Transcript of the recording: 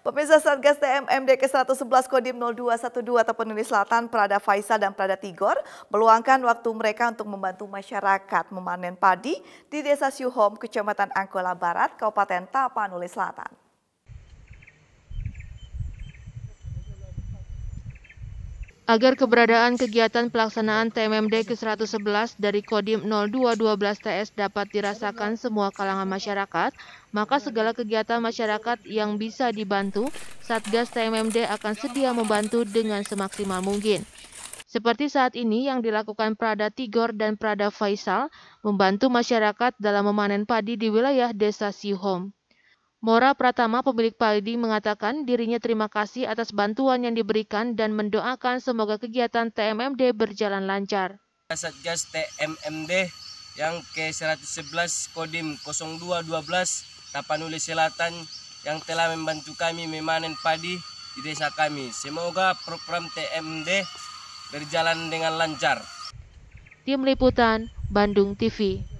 Pemirsa Satgas TMMD DK111 Kodim 0212 Tapanuli Selatan, Prada Faisal dan Prada Tigor meluangkan waktu mereka untuk membantu masyarakat memanen padi di Desa Siuhom, Kecamatan Angkola Barat, Kabupaten Tapanuli Selatan. agar keberadaan kegiatan pelaksanaan TMMD ke-111 dari Kodim 0212 TS dapat dirasakan semua kalangan masyarakat, maka segala kegiatan masyarakat yang bisa dibantu, Satgas TMMD akan sedia membantu dengan semaksimal mungkin. Seperti saat ini yang dilakukan Prada Tigor dan Prada Faisal membantu masyarakat dalam memanen padi di wilayah desa Sihom. Mora Pratama, pemilik padi, mengatakan dirinya terima kasih atas bantuan yang diberikan dan mendoakan semoga kegiatan TMMD berjalan lancar. Satgas TMMD yang ke-111 Kodim 0212 Tapanuli Selatan yang telah membantu kami memanen padi di desa kami. Semoga program TMD berjalan dengan lancar. Tim Liputan Bandung TV